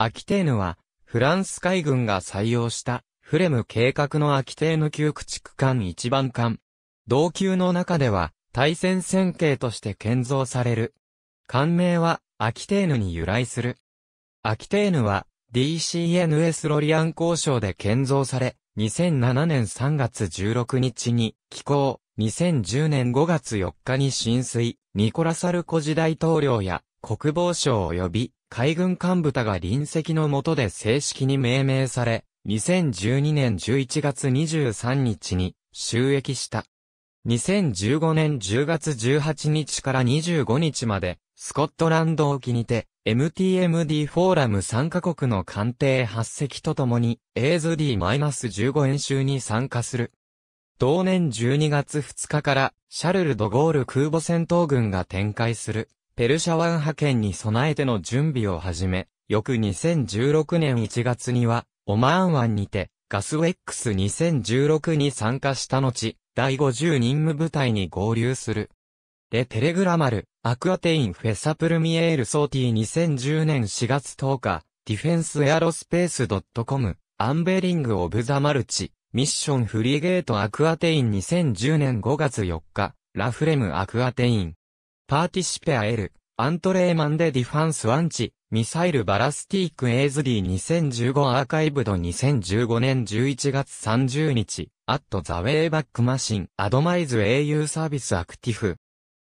アキテーヌは、フランス海軍が採用した、フレム計画のアキテーヌ級駆逐艦一番艦。同級の中では、対戦線形として建造される。艦名は、アキテーヌに由来する。アキテーヌは、DCNS ロリアン交渉で建造され、2007年3月16日に寄港、2010年5月4日に浸水、ニコラ・サルコジ大統領や国防省及び海軍幹部たが臨席の下で正式に命名され、2012年11月23日に収益した。2015年10月18日から25日まで、スコットランド沖にて、MTMD フォーラム3カ国の艦艇8隻とともに、a z D-15 演習に参加する。同年12月2日から、シャルル・ド・ゴール空母戦闘軍が展開する。ペルシャ湾派遣に備えての準備を始め、翌2016年1月には、オマーン湾にて、ガスウェックス2016に参加した後、第50任務部隊に合流する。レ・テレグラマル、アクアテイン・フェサプルミエール・ソーティ2010年4月10日、ディフェンス・エアロスペース・ドットコム、アンベリング・オブ・ザ・マルチ、ミッション・フリーゲート・アクアテイン2010年5月4日、ラフレム・アクアテイン、パーティシペア・エル、アントレーマンデディファンスアンチ、ミサイルバラスティックエイズディ2015アーカイブド2015年11月30日、アットザウェイバックマシン、アドマイズ au サービスアクティフ。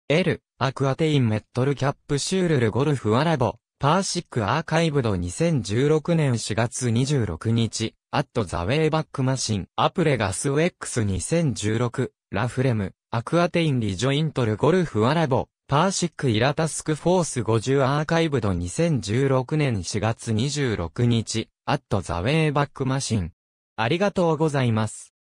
L、アクアテインメットルキャップシュールルゴルフアラボ、パーシックアーカイブド2016年4月26日、アットザウェイバックマシン、アプレガス x 2 0 1 6ラフレム、アクアテインリジョイントルゴルフアラボ、パーシックイラタスクフォース50アーカイブド2016年4月26日、アットザウェイバックマシン。ありがとうございます。